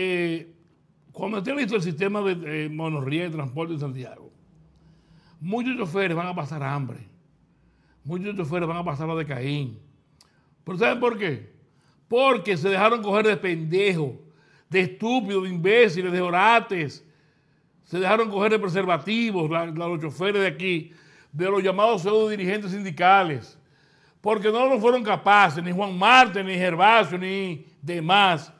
Eh, cuando esté visto el sistema de eh, monorriel de transporte en Santiago, muchos choferes van a pasar hambre, muchos choferes van a pasar la de Caín. ¿Pero saben por qué? Porque se dejaron coger de pendejo, de estúpido, de imbéciles, de orates. Se dejaron coger de preservativos los choferes de aquí, de los llamados pseudo dirigentes sindicales. Porque no lo fueron capaces, ni Juan Marte, ni Gervasio, ni demás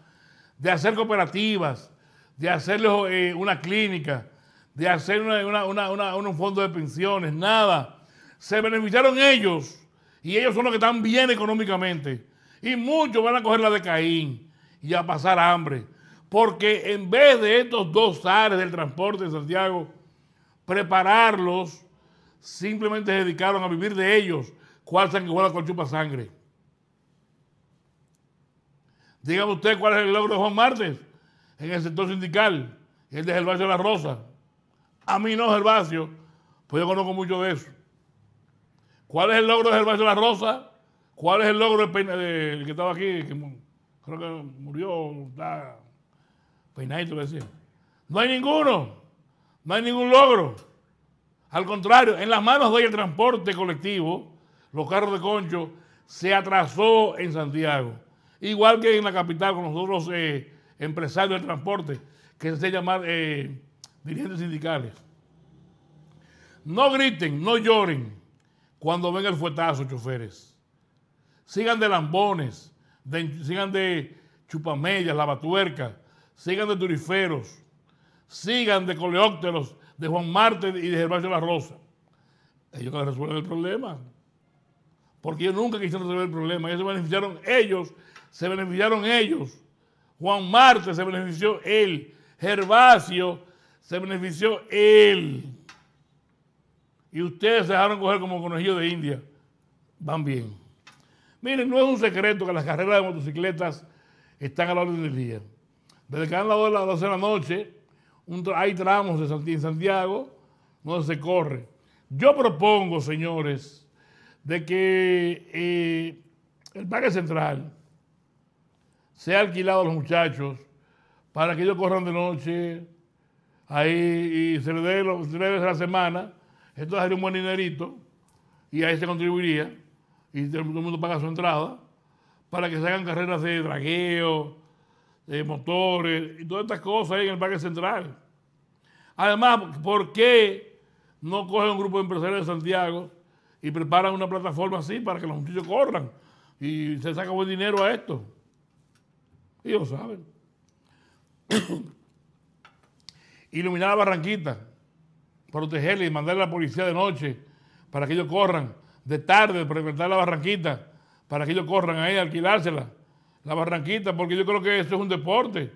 de hacer cooperativas, de hacerles eh, una clínica, de hacer un fondo de pensiones, nada. Se beneficiaron ellos y ellos son los que están bien económicamente. Y muchos van a coger la de Caín y a pasar hambre. Porque en vez de estos dos áreas del transporte de Santiago, prepararlos, simplemente se dedicaron a vivir de ellos, cual sanguijuela, con chupa sangre. Dígame usted cuál es el logro de Juan Martes en el sector sindical, el de Gervasio La Rosa. A mí no, Gervasio, pues yo conozco mucho de eso. ¿Cuál es el logro de Gervasio La Rosa? ¿Cuál es el logro del que estaba aquí, que creo que murió, está peinadito, decía? No hay ninguno, no hay ningún logro. Al contrario, en las manos de el transporte colectivo, los carros de concho, se atrasó en Santiago. Igual que en la capital con los otros eh, empresarios del transporte, que se llaman eh, dirigentes sindicales. No griten, no lloren cuando ven el fuetazo, choferes. Sigan de lambones, sigan de chupamellas, lavatuercas, sigan de turiferos, sigan de coleópteros, de Juan Marte y de Gervasio La Rosa. Ellos que resuelven el problema porque ellos nunca quisieron resolver el problema, ellos se beneficiaron ellos, se beneficiaron ellos. Juan Marte se benefició él, Gervasio se benefició él. Y ustedes se dejaron coger como conejillo de India. Van bien. Miren, no es un secreto que las carreras de motocicletas están a la orden del día. Desde que han la de las 12 de la noche, hay tramos de Santiago, donde se corre. Yo propongo, señores, de que eh, el Parque Central sea alquilado a los muchachos para que ellos corran de noche ahí y se les dé los tres veces a la semana. Esto sería un buen dinerito y ahí se contribuiría y todo el mundo paga su entrada para que se hagan carreras de dragueo, de motores y todas estas cosas en el Parque Central. Además, ¿por qué no coge un grupo de empresarios de Santiago? y preparan una plataforma así para que los muchachos corran y se saca buen dinero a esto. Ellos saben. Iluminar la barranquita, protegerla y mandar a la policía de noche para que ellos corran, de tarde, inventar la barranquita, para que ellos corran ahí, alquilársela, la barranquita, porque yo creo que eso es un deporte.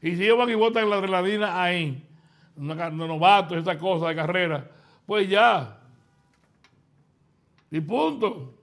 Y si ellos van y botan la adrenalina ahí, novatos, esas cosa de carrera, pues ya, y punto.